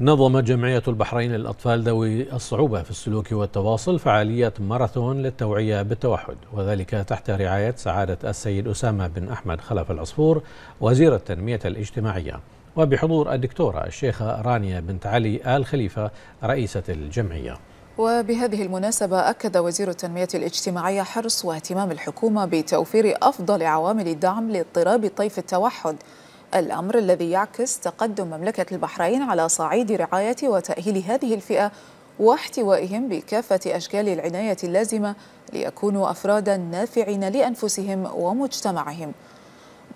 نظمت جمعية البحرين للأطفال ذوي الصعوبة في السلوك والتواصل فعالية ماراثون للتوعية بالتوحد وذلك تحت رعاية سعادة السيد أسامة بن أحمد خلف العصفور وزير التنمية الاجتماعية وبحضور الدكتورة الشيخة رانيا بنت علي آل خليفة رئيسة الجمعية وبهذه المناسبة أكد وزير التنمية الاجتماعية حرص واهتمام الحكومة بتوفير أفضل عوامل الدعم لاضطراب طيف التوحد الأمر الذي يعكس تقدم مملكة البحرين على صعيد رعاية وتأهيل هذه الفئة واحتوائهم بكافة أشكال العناية اللازمة ليكونوا أفرادا نافعين لأنفسهم ومجتمعهم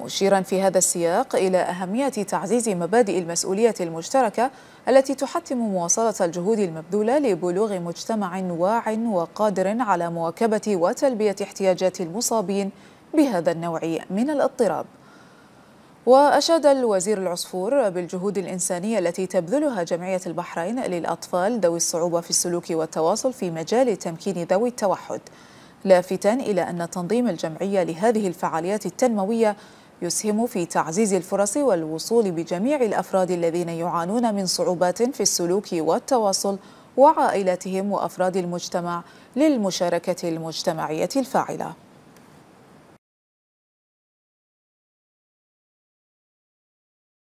مشيرا في هذا السياق إلى أهمية تعزيز مبادئ المسؤولية المشتركة التي تحتم مواصلة الجهود المبذولة لبلوغ مجتمع واع وقادر على مواكبة وتلبية احتياجات المصابين بهذا النوع من الاضطراب وأشاد الوزير العصفور بالجهود الإنسانية التي تبذلها جمعية البحرين للأطفال ذوي الصعوبة في السلوك والتواصل في مجال تمكين ذوي التوحد لافتا إلى أن تنظيم الجمعية لهذه الفعاليات التنموية يسهم في تعزيز الفرص والوصول بجميع الأفراد الذين يعانون من صعوبات في السلوك والتواصل وعائلاتهم وأفراد المجتمع للمشاركة المجتمعية الفاعلة